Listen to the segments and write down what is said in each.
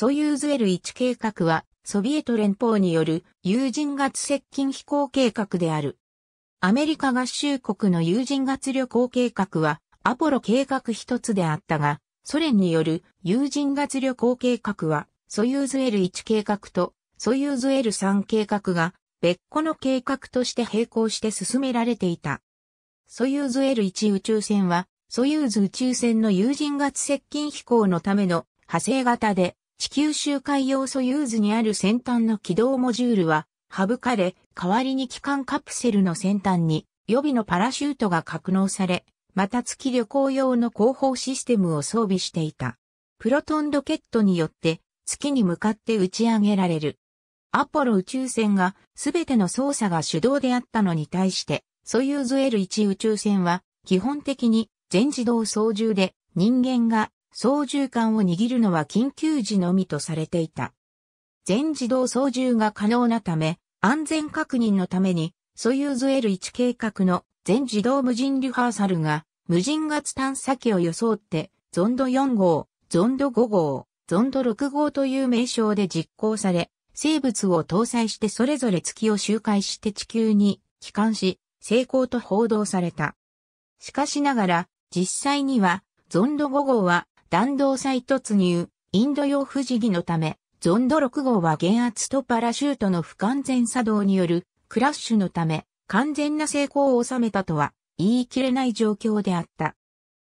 ソユーズ L1 計画は、ソビエト連邦による有人月接近飛行計画である。アメリカ合衆国の有人月旅行計画は、アポロ計画一つであったが、ソ連による有人月旅行計画は、ソユーズ L1 計画とソユーズ L3 計画が別個の計画として並行して進められていた。ソユーズ L1 宇宙船は、ソユーズ宇宙船の有人月接近飛行のための派生型で、地球周回用ソユーズにある先端の軌道モジュールは省かれ、代わりに機関カプセルの先端に予備のパラシュートが格納され、また月旅行用の広報システムを装備していた。プロトンロケットによって月に向かって打ち上げられる。アポロ宇宙船がすべての操作が手動であったのに対して、ソユーズ L1 宇宙船は基本的に全自動操縦で人間が操縦桿を握るのは緊急時のみとされていた。全自動操縦が可能なため、安全確認のために、ソユーズ L1 計画の全自動無人リハーサルが、無人月探査機を装って、ゾンド4号、ゾンド5号、ゾンド6号という名称で実行され、生物を搭載してそれぞれ月を周回して地球に帰還し、成功と報道された。しかしながら、実際には、ゾンド5号は弾道再突入、インド洋不時儀のため、ゾンド6号は減圧とパラシュートの不完全作動によるクラッシュのため完全な成功を収めたとは言い切れない状況であった。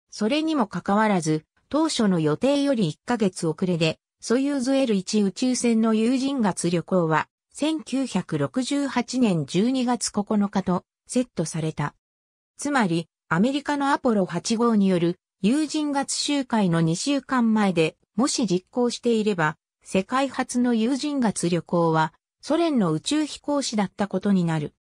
それにもかかわらず、当初の予定より1ヶ月遅れで、ソユーズ L1 宇宙船の有人月旅行は、1968年12月9日とセットされた。つまり、アメリカのアポロ8号による友人月集会の2週間前で、もし実行していれば、世界初の友人月旅行は、ソ連の宇宙飛行士だったことになる。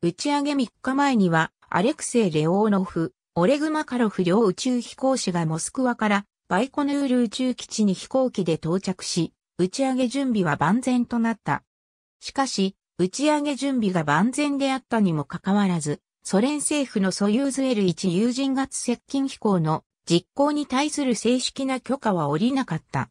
打ち上げ3日前には、アレクセイ・レオーノフ、オレグ・マカロフ両宇宙飛行士がモスクワからバイコヌール宇宙基地に飛行機で到着し、打ち上げ準備は万全となった。しかし、打ち上げ準備が万全であったにもかかわらず、ソ連政府のソユーズ L1 有人月接近飛行の実行に対する正式な許可は下りなかった。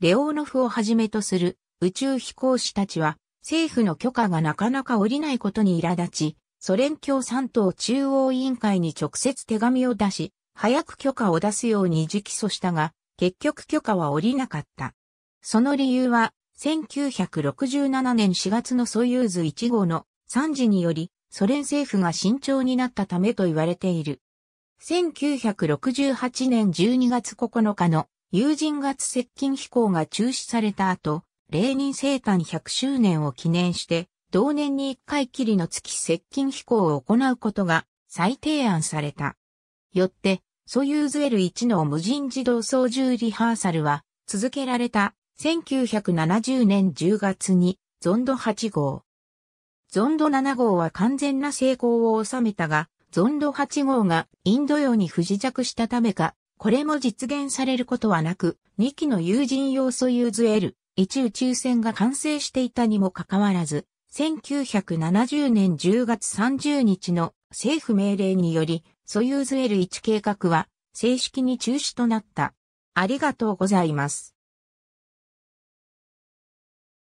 レオーノフをはじめとする宇宙飛行士たちは政府の許可がなかなか下りないことに苛立ち、ソ連共産党中央委員会に直接手紙を出し、早く許可を出すように直訴したが、結局許可は下りなかった。その理由は、1967年4月のソユーズ1号の3時により、ソ連政府が慎重になったためと言われている。1968年12月9日の友人月接近飛行が中止された後、レーニン生誕100周年を記念して、同年に1回きりの月接近飛行を行うことが再提案された。よって、ソユーズ L1 の無人自動操縦リハーサルは続けられた1970年10月にゾンド8号、ゾンド7号は完全な成功を収めたが、ゾンド8号がインド洋に不時着したためか、これも実現されることはなく、2機の有人用ソユーズ L、1宇宙船が完成していたにもかかわらず、1970年10月30日の政府命令により、ソユーズ L1 計画は正式に中止となった。ありがとうございます。